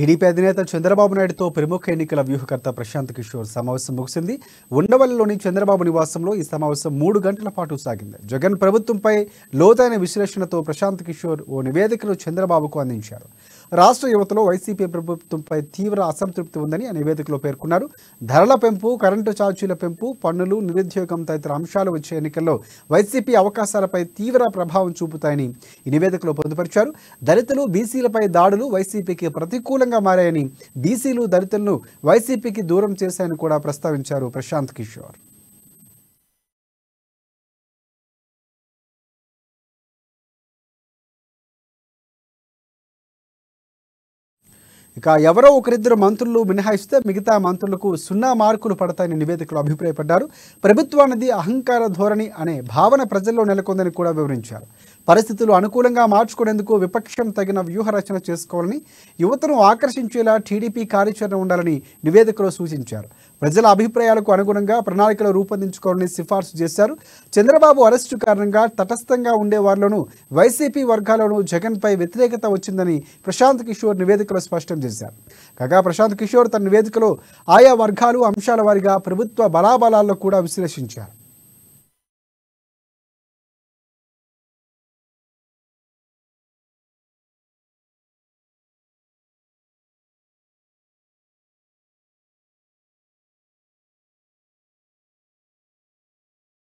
TDP అధినేత చంద్రబాబు నాయుడుతో ప్రముఖ ఎన్నికల వ్యూహకర్త ప్రశాంత్ కిషోర్ సమావేశం ముగిసింది ఉండవల్లిలోని చంద్రబాబు నివాసంలో ఈ సమావేశం మూడు గంటల పాటు సాగింది జగన్ ప్రభుత్వంపై లోతైన విశ్లేషణతో ప్రశాంత్ కిషోర్ ఓ నివేదికను చంద్రబాబుకు అందించారు రాష్ట్ర యువతలో వైసీపీ ప్రభుత్వంపై తీవ్ర అసంతృప్తి ఉందని ఆ నివేదికలో పేర్కొన్నారు ధరల పెంపు కరెంటు ఛార్జీల పెంపు పన్నులు నిరుద్యోగం తదితర అంశాలు వచ్చే ఎన్నికల్లో వైసీపీ అవకాశాలపై తీవ్ర ప్రభావం చూపుతాయని ఈ నివేదికలో పొందుపరిచారు దళితులు బీసీలపై దాడులు వైసీపీకి ప్రతికూలంగా అడ్డంగా మారాయని బీసీలు దళితులను వైసీపీకి దూరం చేశాయని కూడా ప్రస్తావించారు ప్రశాంత్ కిషోర్ ఇక ఎవరో ఒకరిద్దరు మంత్రులు మినహాయిస్తే మిగతా మంత్రులకు సున్నా మార్కులు పడతాయని నివేదికలు అభిప్రాయపడ్డారు ప్రభుత్వానిది అహంకార ధోరణి అనే భావన ప్రజల్లో నెలకొందని కూడా వివరించారు పరిస్థితులు అనుకూలంగా మార్చుకునేందుకు విపక్షం తగిన వ్యూహరచన చేసుకోవాలని యువతను ఆకర్షించేలా టీడీపీ కార్యాచరణ ఉండాలని నివేదికలో సూచించారు ప్రజల అభిప్రాయాలకు అనుగుణంగా ప్రణాళికలు రూపొందించుకోవాలని సిఫార్సు చేశారు చంద్రబాబు అరెస్టు కారణంగా తటస్థంగా ఉండే వారిలోనూ వైసీపీ వర్గాల్లోనూ జగన్పై వ్యతిరేకత వచ్చిందని ప్రశాంత్ కిషోర్ నివేదికలో స్పష్టం చేశారు కాగా ప్రశాంత్ కిషోర్ తన నివేదికలో ఆయా వర్గాలు అంశాల వారిగా ప్రభుత్వ బలాబలాల్లో కూడా విశ్లేషించారు